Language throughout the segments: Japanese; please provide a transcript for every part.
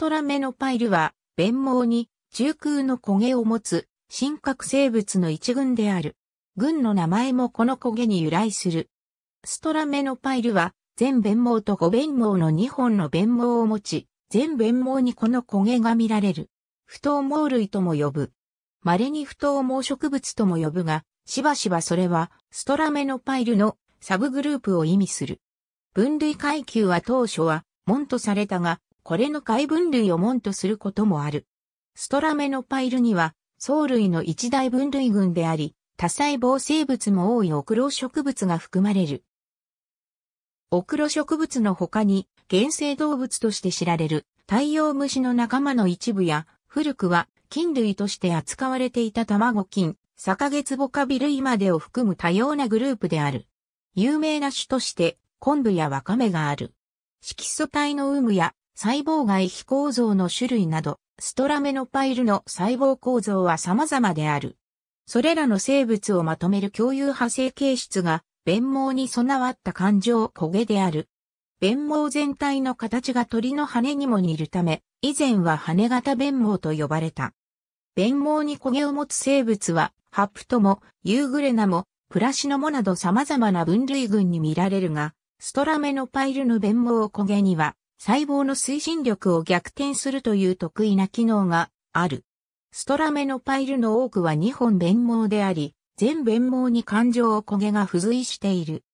ストラメノパイルは、弁毛に中空の焦げを持つ、深核生物の一群である。群の名前もこの焦げに由来する。ストラメノパイルは、全弁毛と5弁毛の2本の弁毛を持ち、全弁毛にこの焦げが見られる。不等毛類とも呼ぶ。稀に不等毛植物とも呼ぶが、しばしばそれは、ストラメノパイルのサブグループを意味する。分類階級は当初は、門とされたが、これの海分類を門とすることもある。ストラメノパイルには、藻類の一大分類群であり、多細胞生物も多いオクロ植物が含まれる。オクロ植物の他に、原生動物として知られる、太陽虫の仲間の一部や、古くは、菌類として扱われていた卵菌、サカゲツボカビ類までを含む多様なグループである。有名な種として、昆布やワカメがある。色素体の有無や細胞外非構造の種類など、ストラメノパイルの細胞構造は様々である。それらの生物をまとめる共有派生形質が、弁毛に備わった感情焦げである。弁毛全体の形が鳥の羽にも似るため、以前は羽型弁毛と呼ばれた。弁毛に焦げを持つ生物は、ハプトも、ユーグレナも、プラシノモなど様々な分類群に見られるが、ストラメノパイルの弁毛焦げには、細胞の推進力を逆転するという得意な機能がある。ストラメのパイルの多くは2本弁毛であり、全弁毛に感情を焦げが付随している。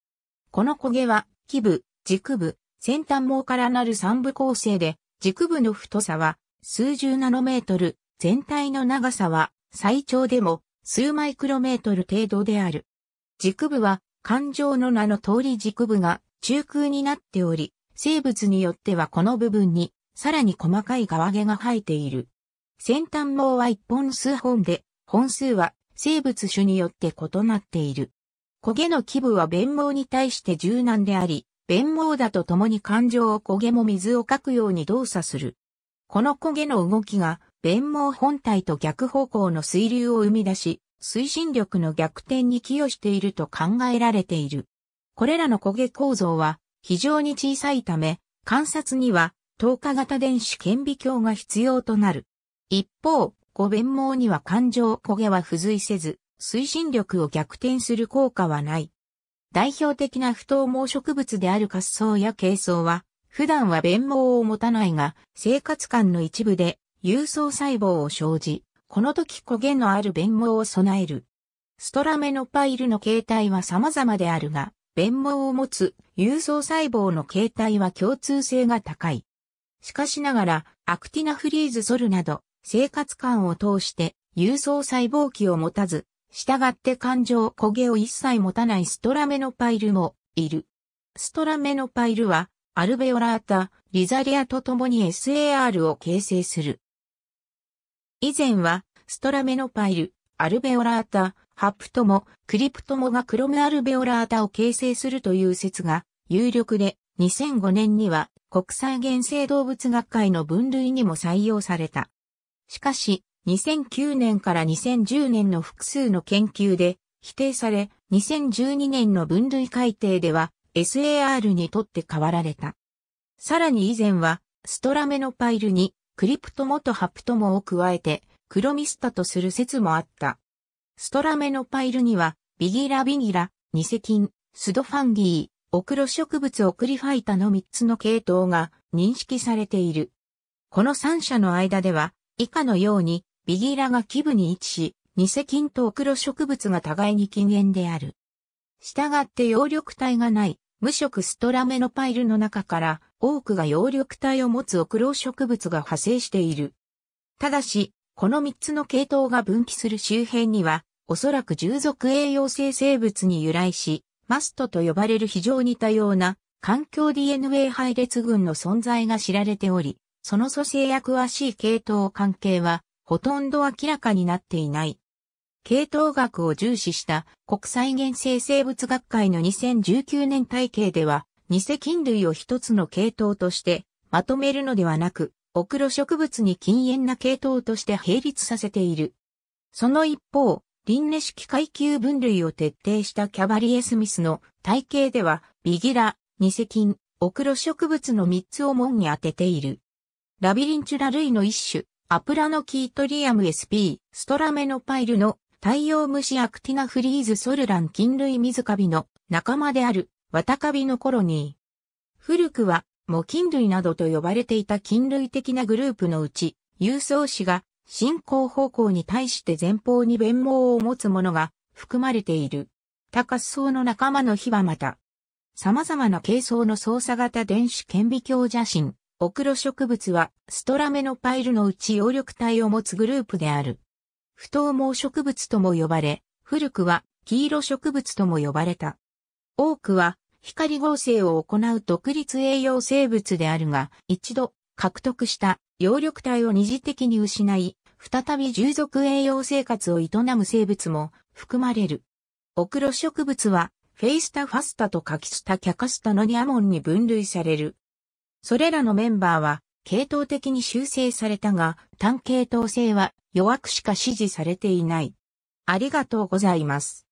この焦げは、基部、軸部、先端毛からなる三部構成で、軸部の太さは数十ナノメートル、全体の長さは最長でも数マイクロメートル程度である。軸部は環状の名の通り軸部が中空になっており、生物によってはこの部分に、さらに細かい側毛が生えている。先端毛は一本数本で、本数は生物種によって異なっている。焦げの基部は弁毛に対して柔軟であり、弁毛だとともに感情を焦げも水をかくように動作する。この焦げの動きが、弁毛本体と逆方向の水流を生み出し、推進力の逆転に寄与していると考えられている。これらの焦げ構造は、非常に小さいため、観察には透過型電子顕微鏡が必要となる。一方、ご弁毛には感情焦げは付随せず、推進力を逆転する効果はない。代表的な不等毛植物である滑走や軽層は、普段は弁毛を持たないが、生活感の一部で、有層細胞を生じ、この時焦げのある弁毛を備える。ストラメノパイルの形態は様々であるが、弁毛を持つ有層細胞の形態は共通性が高い。しかしながら、アクティナフリーズソルなど、生活感を通して有層細胞器を持たず、従って感情焦げを一切持たないストラメノパイルもいる。ストラメノパイルは、アルベオラータ、リザリアと共に SAR を形成する。以前は、ストラメノパイル、アルベオラータ、ハプトモ、クリプトモがクロムアルベオラータを形成するという説が有力で、2005年には国際原生動物学会の分類にも採用された。しかし、2009年から2010年の複数の研究で否定され、2012年の分類改定では SAR にとって変わられた。さらに以前は、ストラメのパイルにクリプトモとハプトモを加えて、クロミスタとする説もあった。ストラメのパイルには、ビギラビギラ、ニセキン、スドファンギー、オクロ植物オクリファイタの3つの系統が認識されている。この3者の間では、以下のように、ビギラが基部に位置し、ニセキンとオクロ植物が互いに近縁である。従って葉緑体がない、無色ストラメのパイルの中から、多くが葉緑体を持つオクロ植物が派生している。ただし、この3つの系統が分岐する周辺には、おそらく従属栄養性生物に由来し、マストと呼ばれる非常に多様な環境 DNA 配列群の存在が知られており、その組成や詳しい系統関係はほとんど明らかになっていない。系統学を重視した国際原生生物学会の2019年体系では、偽菌類を一つの系統としてまとめるのではなく、オクロ植物に禁煙な系統として並立させている。その一方、輪廻式階級分類を徹底したキャバリエ・スミスの体系では、ビギラ、ニセキン、オクロ植物の3つを門に当てている。ラビリンチュラ類の一種、アプラノキートリアム SP、ストラメノパイルの太陽虫アクティナフリーズソルラン菌類水カビの仲間であるワカビのコロニー。古くは模菌類などと呼ばれていた菌類的なグループのうち、有層紙が進行方向に対して前方に弁毛を持つものが含まれている。高層の仲間の火はまた、様々な形相の操作型電子顕微鏡写真、オクロ植物はストラメのパイルのうち葉緑体を持つグループである。不等毛植物とも呼ばれ、古くは黄色植物とも呼ばれた。多くは光合成を行う独立栄養生物であるが、一度獲得した葉緑体を二次的に失い、再び従属栄養生活を営む生物も含まれる。オクロ植物は、フェイスタファスタとカキスタキャカスタのニアモンに分類される。それらのメンバーは、系統的に修正されたが、単系統性は弱くしか支持されていない。ありがとうございます。